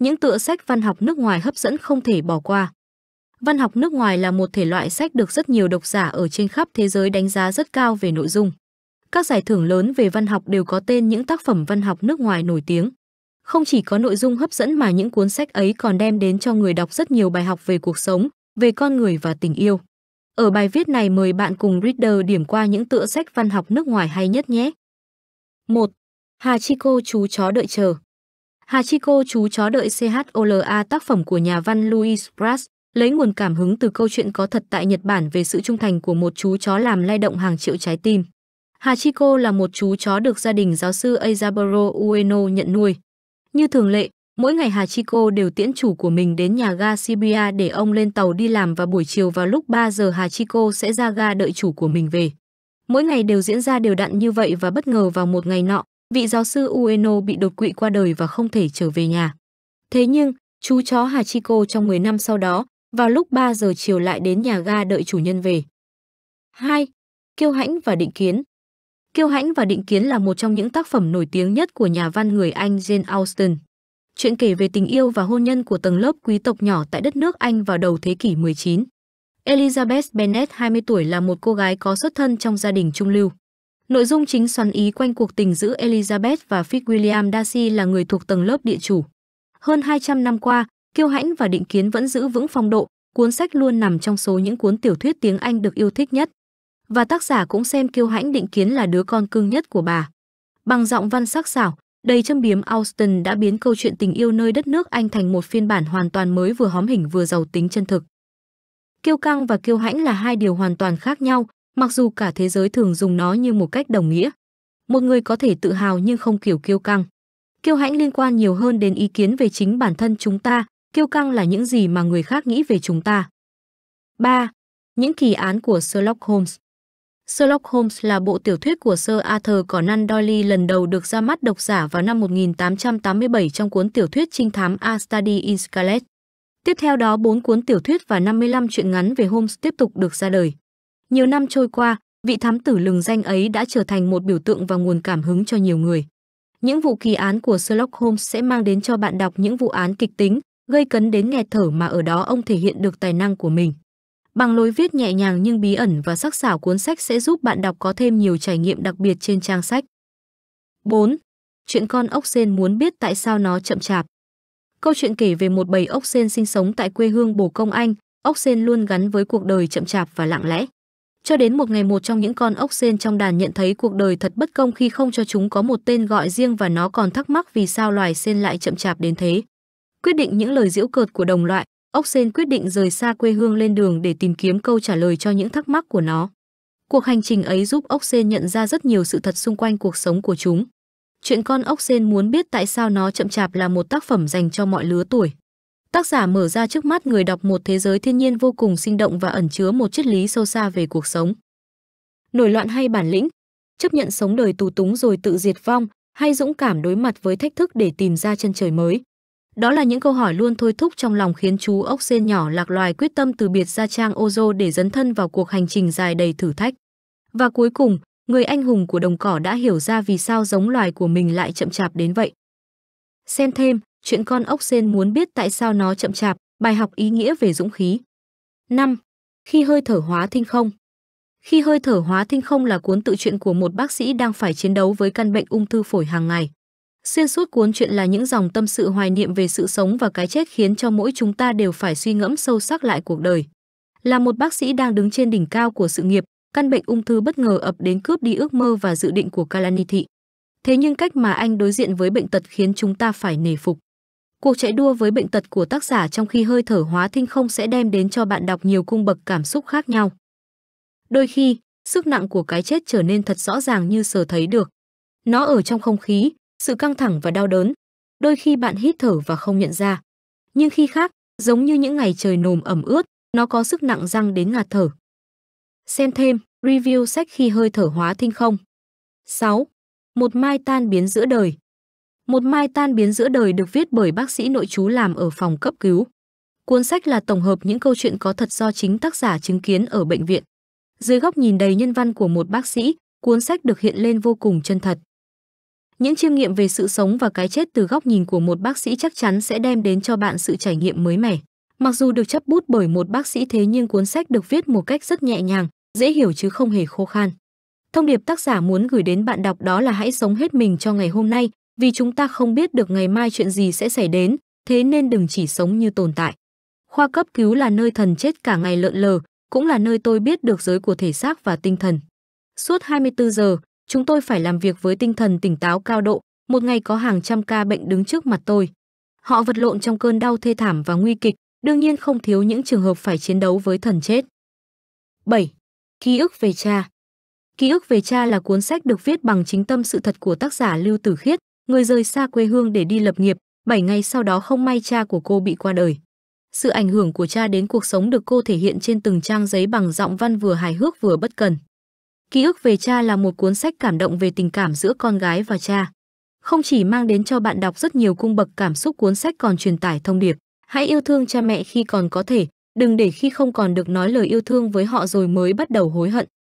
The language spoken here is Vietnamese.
những tựa sách văn học nước ngoài hấp dẫn không thể bỏ qua. Văn học nước ngoài là một thể loại sách được rất nhiều độc giả ở trên khắp thế giới đánh giá rất cao về nội dung. Các giải thưởng lớn về văn học đều có tên những tác phẩm văn học nước ngoài nổi tiếng. Không chỉ có nội dung hấp dẫn mà những cuốn sách ấy còn đem đến cho người đọc rất nhiều bài học về cuộc sống, về con người và tình yêu. Ở bài viết này mời bạn cùng Reader điểm qua những tựa sách văn học nước ngoài hay nhất nhé. 1. Hachiko chú chó đợi chờ Hachiko chú chó đợi CHOLA tác phẩm của nhà văn Louis Brass lấy nguồn cảm hứng từ câu chuyện có thật tại Nhật Bản về sự trung thành của một chú chó làm lay động hàng triệu trái tim. Hachiko là một chú chó được gia đình giáo sư Eizaburo Ueno nhận nuôi. Như thường lệ, mỗi ngày Hachiko đều tiễn chủ của mình đến nhà ga Shibuya để ông lên tàu đi làm và buổi chiều vào lúc 3 giờ Hachiko sẽ ra ga đợi chủ của mình về. Mỗi ngày đều diễn ra đều đặn như vậy và bất ngờ vào một ngày nọ, vị giáo sư Ueno bị đột quỵ qua đời và không thể trở về nhà. Thế nhưng, chú chó Hachiko trong 10 năm sau đó, vào lúc 3 giờ chiều lại đến nhà ga đợi chủ nhân về. 2. Kiêu hãnh và định kiến Kiêu hãnh và định kiến là một trong những tác phẩm nổi tiếng nhất của nhà văn người Anh Jane Austen. Chuyện kể về tình yêu và hôn nhân của tầng lớp quý tộc nhỏ tại đất nước Anh vào đầu thế kỷ 19. Elizabeth Bennet 20 tuổi là một cô gái có xuất thân trong gia đình trung lưu. Nội dung chính xoắn ý quanh cuộc tình giữa Elizabeth và Fitzwilliam Darcy là người thuộc tầng lớp địa chủ. Hơn 200 năm qua, kiêu hãnh và định kiến vẫn giữ vững phong độ, cuốn sách luôn nằm trong số những cuốn tiểu thuyết tiếng Anh được yêu thích nhất. Và tác giả cũng xem kiêu hãnh định kiến là đứa con cưng nhất của bà. Bằng giọng văn sắc sảo, đầy châm biếm Austin đã biến câu chuyện tình yêu nơi đất nước Anh thành một phiên bản hoàn toàn mới vừa hóm hình vừa giàu tính chân thực. Kiêu căng và kiêu hãnh là hai điều hoàn toàn khác nhau, mặc dù cả thế giới thường dùng nó như một cách đồng nghĩa. Một người có thể tự hào nhưng không kiểu kiêu căng. Kiêu hãnh liên quan nhiều hơn đến ý kiến về chính bản thân chúng ta, kiêu căng là những gì mà người khác nghĩ về chúng ta. 3. Những kỳ án của Sherlock Holmes Sherlock Holmes là bộ tiểu thuyết của Sir Arthur Conan Doyle lần đầu được ra mắt độc giả vào năm 1887 trong cuốn tiểu thuyết trinh thám A Study in Scarlet. Tiếp theo đó, bốn cuốn tiểu thuyết và 55 truyện ngắn về Holmes tiếp tục được ra đời. Nhiều năm trôi qua, vị thám tử lừng danh ấy đã trở thành một biểu tượng và nguồn cảm hứng cho nhiều người. Những vụ kỳ án của Sherlock Holmes sẽ mang đến cho bạn đọc những vụ án kịch tính, gây cấn đến nghẹt thở mà ở đó ông thể hiện được tài năng của mình. Bằng lối viết nhẹ nhàng nhưng bí ẩn và sắc sảo cuốn sách sẽ giúp bạn đọc có thêm nhiều trải nghiệm đặc biệt trên trang sách. 4. Chuyện con ốc sên muốn biết tại sao nó chậm chạp. Câu chuyện kể về một bầy ốc sên sinh sống tại quê hương Bồ Công Anh, ốc sên luôn gắn với cuộc đời chậm chạp và lặng lẽ. Cho đến một ngày một trong những con ốc sên trong đàn nhận thấy cuộc đời thật bất công khi không cho chúng có một tên gọi riêng và nó còn thắc mắc vì sao loài sên lại chậm chạp đến thế. Quyết định những lời giễu cợt của đồng loại, ốc sên quyết định rời xa quê hương lên đường để tìm kiếm câu trả lời cho những thắc mắc của nó. Cuộc hành trình ấy giúp ốc sên nhận ra rất nhiều sự thật xung quanh cuộc sống của chúng. Chuyện con ốc sên muốn biết tại sao nó chậm chạp là một tác phẩm dành cho mọi lứa tuổi. Tác giả mở ra trước mắt người đọc một thế giới thiên nhiên vô cùng sinh động và ẩn chứa một triết lý sâu xa về cuộc sống. Nổi loạn hay bản lĩnh, chấp nhận sống đời tù túng rồi tự diệt vong, hay dũng cảm đối mặt với thách thức để tìm ra chân trời mới. Đó là những câu hỏi luôn thôi thúc trong lòng khiến chú ốc sen nhỏ lạc loài quyết tâm từ biệt ra trang Ozo để dấn thân vào cuộc hành trình dài đầy thử thách. Và cuối cùng, người anh hùng của đồng cỏ đã hiểu ra vì sao giống loài của mình lại chậm chạp đến vậy. Xem thêm chuyện con ốc sên muốn biết tại sao nó chậm chạp, bài học ý nghĩa về dũng khí. 5. Khi hơi thở hóa thinh không Khi hơi thở hóa thinh không là cuốn tự truyện của một bác sĩ đang phải chiến đấu với căn bệnh ung thư phổi hàng ngày. Xuyên suốt cuốn truyện là những dòng tâm sự hoài niệm về sự sống và cái chết khiến cho mỗi chúng ta đều phải suy ngẫm sâu sắc lại cuộc đời. Là một bác sĩ đang đứng trên đỉnh cao của sự nghiệp, căn bệnh ung thư bất ngờ ập đến cướp đi ước mơ và dự định của Kalani Thị. Thế nhưng cách mà anh đối diện với bệnh tật khiến chúng ta phải nể phục. Cuộc chạy đua với bệnh tật của tác giả trong khi hơi thở hóa thinh không sẽ đem đến cho bạn đọc nhiều cung bậc cảm xúc khác nhau. Đôi khi, sức nặng của cái chết trở nên thật rõ ràng như sờ thấy được. Nó ở trong không khí, sự căng thẳng và đau đớn. Đôi khi bạn hít thở và không nhận ra. Nhưng khi khác, giống như những ngày trời nồm ẩm ướt, nó có sức nặng răng đến ngạt thở. Xem thêm, review sách khi hơi thở hóa thinh không. 6. Một mai tan biến giữa đời, một mai tan biến giữa đời được viết bởi bác sĩ nội chú làm ở phòng cấp cứu. Cuốn sách là tổng hợp những câu chuyện có thật do chính tác giả chứng kiến ở bệnh viện. Dưới góc nhìn đầy nhân văn của một bác sĩ, cuốn sách được hiện lên vô cùng chân thật. Những chiêm nghiệm về sự sống và cái chết từ góc nhìn của một bác sĩ chắc chắn sẽ đem đến cho bạn sự trải nghiệm mới mẻ. Mặc dù được chấp bút bởi một bác sĩ thế nhưng cuốn sách được viết một cách rất nhẹ nhàng, dễ hiểu chứ không hề khô khan. Thông điệp tác giả muốn gửi đến bạn đọc đó là hãy sống hết mình cho ngày hôm nay, vì chúng ta không biết được ngày mai chuyện gì sẽ xảy đến, thế nên đừng chỉ sống như tồn tại. Khoa cấp cứu là nơi thần chết cả ngày lợn lờ, cũng là nơi tôi biết được giới của thể xác và tinh thần. Suốt 24 giờ, chúng tôi phải làm việc với tinh thần tỉnh táo cao độ, một ngày có hàng trăm ca bệnh đứng trước mặt tôi. Họ vật lộn trong cơn đau thê thảm và nguy kịch, đương nhiên không thiếu những trường hợp phải chiến đấu với thần chết. 7. Ký ức về cha Ký ức về cha là cuốn sách được viết bằng chính tâm sự thật của tác giả Lưu Tử Khiết, người rời xa quê hương để đi lập nghiệp, 7 ngày sau đó không may cha của cô bị qua đời. Sự ảnh hưởng của cha đến cuộc sống được cô thể hiện trên từng trang giấy bằng giọng văn vừa hài hước vừa bất cần. Ký ức về cha là một cuốn sách cảm động về tình cảm giữa con gái và cha. Không chỉ mang đến cho bạn đọc rất nhiều cung bậc cảm xúc cuốn sách còn truyền tải thông điệp. Hãy yêu thương cha mẹ khi còn có thể, đừng để khi không còn được nói lời yêu thương với họ rồi mới bắt đầu hối hận.